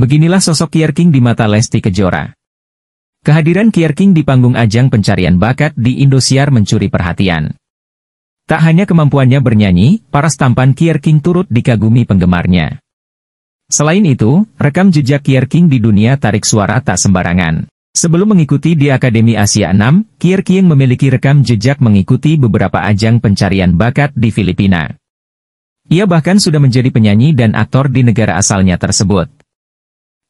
Beginilah sosok Kier di mata Lesti Kejora. Kehadiran Kier di panggung ajang pencarian bakat di Indosiar mencuri perhatian. Tak hanya kemampuannya bernyanyi, para stampan Kier turut dikagumi penggemarnya. Selain itu, rekam jejak Kier di dunia tarik suara tak sembarangan. Sebelum mengikuti di Akademi Asia 6, Kier memiliki rekam jejak mengikuti beberapa ajang pencarian bakat di Filipina. Ia bahkan sudah menjadi penyanyi dan aktor di negara asalnya tersebut.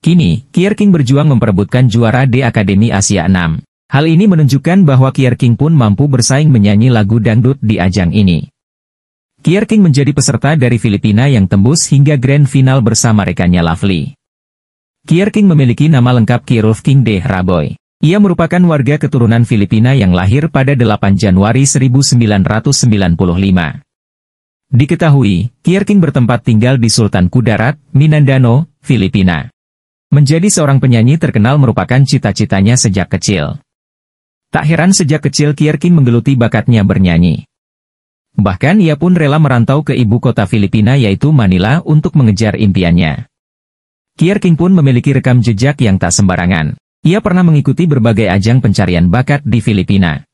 Kini, Kierking berjuang memperebutkan juara di Akademi Asia 6. Hal ini menunjukkan bahwa Kierking pun mampu bersaing menyanyi lagu dangdut di ajang ini. Kierking menjadi peserta dari Filipina yang tembus hingga grand final bersama rekannya Lovely. Kierking memiliki nama lengkap Kierulf King De Raboy. Ia merupakan warga keturunan Filipina yang lahir pada 8 Januari 1995. Diketahui, Kierking bertempat tinggal di Sultan Kudarat, Minandano, Filipina. Menjadi seorang penyanyi terkenal merupakan cita-citanya sejak kecil. Tak heran sejak kecil Kierkin menggeluti bakatnya bernyanyi. Bahkan ia pun rela merantau ke ibu kota Filipina yaitu Manila untuk mengejar impiannya. Kierkin pun memiliki rekam jejak yang tak sembarangan. Ia pernah mengikuti berbagai ajang pencarian bakat di Filipina.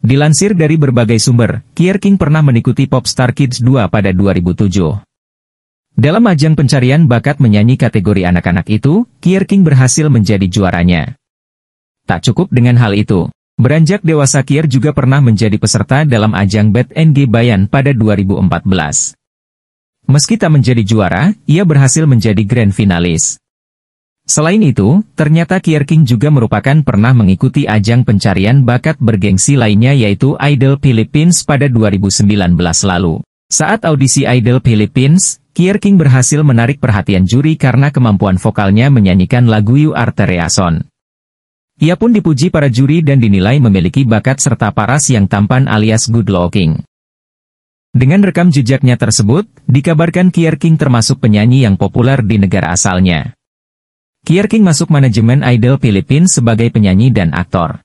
Dilansir dari berbagai sumber, Kierkin pernah mengikuti Popstar Kids 2 pada 2007. Dalam ajang pencarian bakat menyanyi kategori anak-anak itu, Kierking berhasil menjadi juaranya. Tak cukup dengan hal itu. Beranjak dewasa Kier juga pernah menjadi peserta dalam ajang Bad NG Bayan pada 2014. Meski tak menjadi juara, ia berhasil menjadi grand finalis. Selain itu, ternyata Kier King juga merupakan pernah mengikuti ajang pencarian bakat bergengsi lainnya yaitu Idol Philippines pada 2019 lalu. Saat audisi Idol Philippines, Kierking berhasil menarik perhatian juri karena kemampuan vokalnya menyanyikan lagu You Are Tereason. Ia pun dipuji para juri dan dinilai memiliki bakat serta paras yang tampan alias good looking. Dengan rekam jejaknya tersebut, dikabarkan Kierking termasuk penyanyi yang populer di negara asalnya. Kierking masuk manajemen Idol Philippines sebagai penyanyi dan aktor.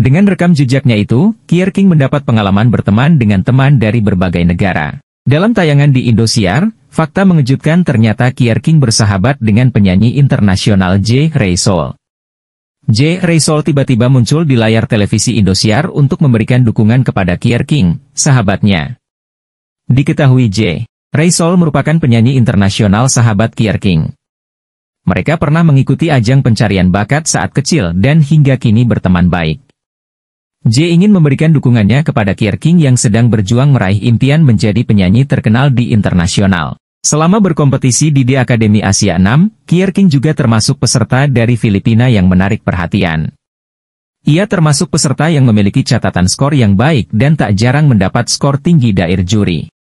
Dengan rekam jejaknya itu, Kierking mendapat pengalaman berteman dengan teman dari berbagai negara. Dalam tayangan di Indosiar, Fakta mengejutkan ternyata Kier King bersahabat dengan penyanyi internasional J. Ray Soul. J. Ray Soul tiba-tiba muncul di layar televisi Indosiar untuk memberikan dukungan kepada Kier King, sahabatnya. Diketahui J. Ray Soul merupakan penyanyi internasional sahabat Kier King. Mereka pernah mengikuti ajang pencarian bakat saat kecil dan hingga kini berteman baik. J ingin memberikan dukungannya kepada Kier King yang sedang berjuang meraih impian menjadi penyanyi terkenal di internasional. Selama berkompetisi di The Academy Asia 6, Kierking juga termasuk peserta dari Filipina yang menarik perhatian. Ia termasuk peserta yang memiliki catatan skor yang baik dan tak jarang mendapat skor tinggi dair juri.